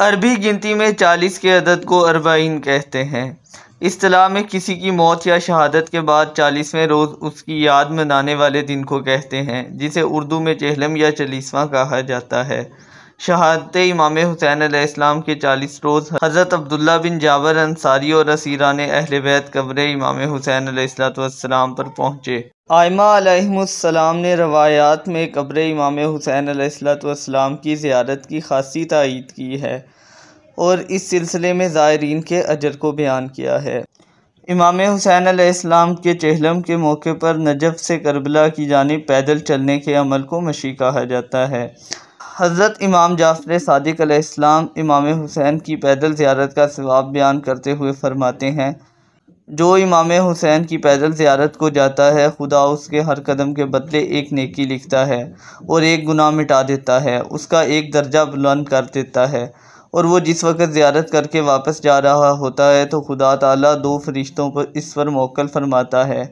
अरबी गिनती में चालीस के अदद को अरबाइन कहते हैं अतलाह में किसी की मौत या शहादत के बाद चालीसवें रोज़ उसकी याद मनाने वाले दिन को कहते हैं जिसे उर्दू में चहलम या चालीसवा कहा जाता है शहादत इमाम हुसैन आलाम के चालीस रोज़ हज़रत अब्दुल्ला बिन जावर अंसारी और असीरा ने अहल बैत कब्र इमाम हुसैन आलाम पर पहुँचे आयमा ने रवायात में कब्र इमाम हुसैन आलाम की ज़्यारत की खासी तइद की है और इस सिलसिले में ज़ायरीन के अजर को बयान किया है इमाम हुसैन आलाम के चहलम के मौके पर नजफ़ से करबला की जानब पैदल चलने के अमल को मशी कहा जाता है हज़रत इमाम जाफ़र सदक इस्लाम इमाम हुसैन की पैदल ज़्यारत का सवाब बयान करते हुए फ़रमाते हैं जो इमाम हुसैन की पैदल ज़्यारत को जाता है खुदा उसके हर कदम के बदले एक नेकी लिखता है और एक गुनाह मिटा देता है उसका एक दर्जा बुलंद कर देता है और वो जिस वक़्त ज़्यारत करके वापस जा रहा होता है तो खुदा ताला दो फरिश्तों पर इस पर मौकल फरमाता है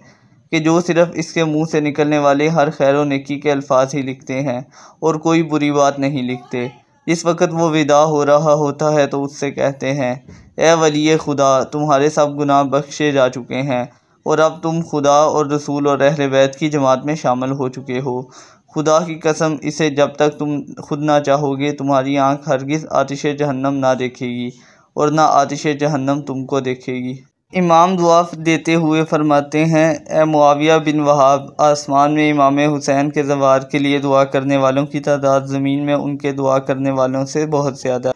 कि जो सिर्फ़ इसके मुंह से निकलने वाले हर खैर नेकी के अल्फाज ही लिखते हैं और कोई बुरी बात नहीं लिखते इस वक़्त वो विदा हो रहा होता है तो उससे कहते हैं ए वली खुदा तुम्हारे सब गुनाह बख्शे जा चुके हैं और अब तुम खुदा और रसूल और अहल वैद की जमात में शामिल हो चुके हो खुदा की कसम इसे जब तक तुम खुद ना चाहोगे तुम्हारी आंख हरगिज़ आतिश जहन्नम ना देखेगी और ना आतिश जहन्नम तुमको देखेगी इमाम दुआ देते हुए फरमाते हैं ए मुआविया बिन वहाब आसमान में इमाम हुसैन के जवार के लिए दुआ करने वालों की तादाद ज़मीन में उनके दुआ करने वालों से बहुत ज़्यादा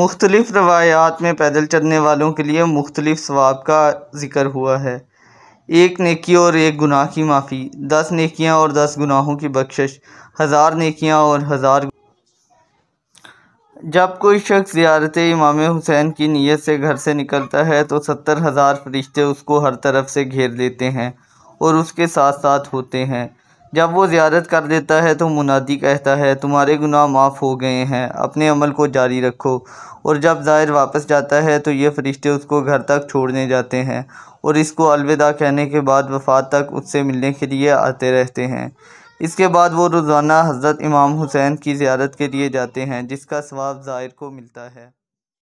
मुख्तलिफ़ रवायात में पैदल चलने वालों के लिए मुख्तलिफ़ स्वाब का ज़िक्र हुआ है एक नेकी और एक गुनाह की माफ़ी दस नेकियाँ और दस गुनाहों की बख्शिश हज़ार नेकियाँ और हज़ार जब कोई शख्स ज़्यारत इमाम हुसैन की नीयत से घर से निकलता है तो सत्तर हज़ार फरिश्ते उसको हर तरफ से घेर लेते हैं और उसके साथ साथ होते हैं जब वो ज़्यारत कर लेता है तो मुनादी कहता है तुम्हारे गुनाह माफ़ हो गए हैं अपने अमल को जारी रखो और जब ज़ाहिर वापस जाता है तो ये फ़रिश्ते उसको घर तक छोड़ने जाते हैं और इसको अलविदा कहने के बाद वफात तक उससे मिलने के लिए आते रहते हैं इसके बाद वो रोज़ाना हज़रत इमाम हुसैन की ज़्यारत के लिए जाते हैं जिसका सवाब ज़ाहिर को मिलता है